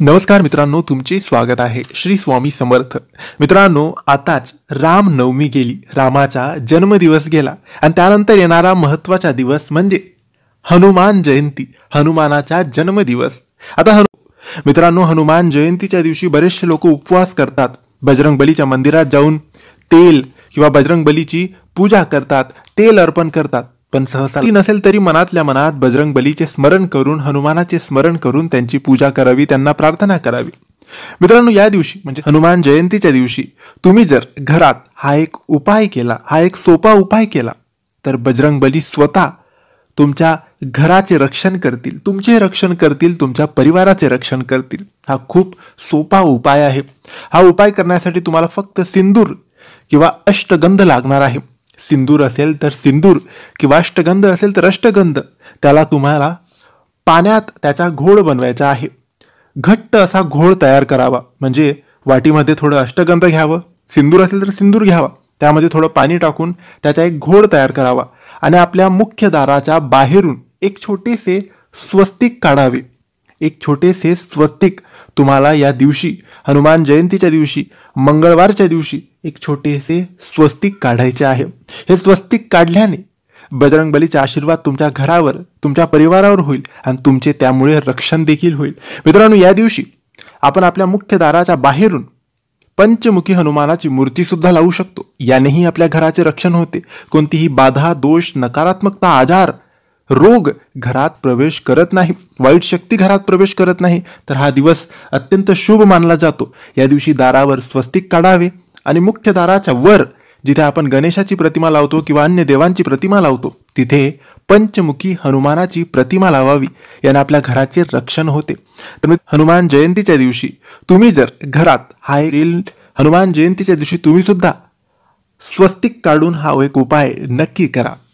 नमस्कार मित्रांनो तुमचे स्वागत आहे श्री स्वामी समर्थ मित्रांनो आताच रामनवमी गेली रामाचा जन्मदिवस गेला आणि त्यानंतर येणारा महत्त्वाचा दिवस म्हणजे हनुमान जयंती हनुमानाचा जन्मदिवस आता हनु मित्रांनो हनुमान जयंतीच्या दिवशी बरेचसे लोक उपवास करतात बजरंग बलीच्या मंदिरात जाऊन तेल किंवा बजरंग बलीची पूजा करतात तेल अर्पण करतात पण सहसा ती नसेल तरी मनातल्या मनात बजरंग बलीचे स्मरण करून हनुमानाचे स्मरण करून त्यांची पूजा करावी त्यांना प्रार्थना करावी मित्रांनो या दिवशी म्हणजे हनुमान जयंतीच्या दिवशी तुम्ही जर घरात हा एक उपाय केला हा एक सोपा उपाय केला तर बजरंग बली स्वतः तुमच्या घराचे रक्षण करतील तुमचे रक्षण करतील तुमच्या परिवाराचे रक्षण करतील हा खूप सोपा उपाय आहे हा उपाय करण्यासाठी तुम्हाला फक्त सिंदूर किंवा अष्टगंध लागणार आहे सिंदूर असेल तर सिंदूर किंवा अष्टगंध असेल तर अष्टगंध त्याला तुम्हाला पाण्यात त्याचा घोळ बनवायचा आहे घट्ट असा घोळ तयार करावा म्हणजे वाटीमध्ये थोडं अष्टगंध घ्यावं सिंदूर असेल तर सिंदूर घ्यावा त्यामध्ये थोडं पाणी टाकून त्याचा एक घोळ तयार करावा आणि आपल्या मुख्य दाराच्या बाहेरून एक छोटेसे स्वस्तिक काढावे एक छोटेसे स्वस्तिक तुम्हाला या दिवशी हनुमान जयंतीच्या दिवशी मंगळवारच्या दिवशी एक छोटेसे स्वस्तिक काढायचे आहे हे स्वस्तिक काढल्याने बजरंगबलीचा आशीर्वाद तुमच्या घरावर तुमच्या परिवारावर होईल आणि तुमचे त्यामुळे रक्षण देखील होईल मित्रांनो या दिवशी आपण आपल्या मुख्य दाराच्या बाहेरून पंचमुखी हनुमानाची मूर्ती सुद्धा लावू शकतो यानेही आपल्या घराचे रक्षण होते कोणतीही बाधा दोष नकारात्मकता आजार रोग घरात प्रवेश करत नाही वाईट शक्ती घरात प्रवेश करत नाही तर हा दिवस अत्यंत शुभ मानला जातो या दिवशी दारावर स्वस्तिक काढावे आणि मुख्य दाराच्या वर जिथे आपण गणेशाची प्रतिमा लावतो किंवा अन्य देवांची प्रतिमा लावतो तिथे पंचमुखी हनुमानाची प्रतिमा लावावी याने आपल्या घराचे रक्षण होते तर हनुमान जयंतीच्या दिवशी तुम्ही जर घरात हाय रील हनुमान जयंतीच्या दिवशी तुम्ही सुद्धा स्वस्तिक काढून हा एक उपाय नक्की करा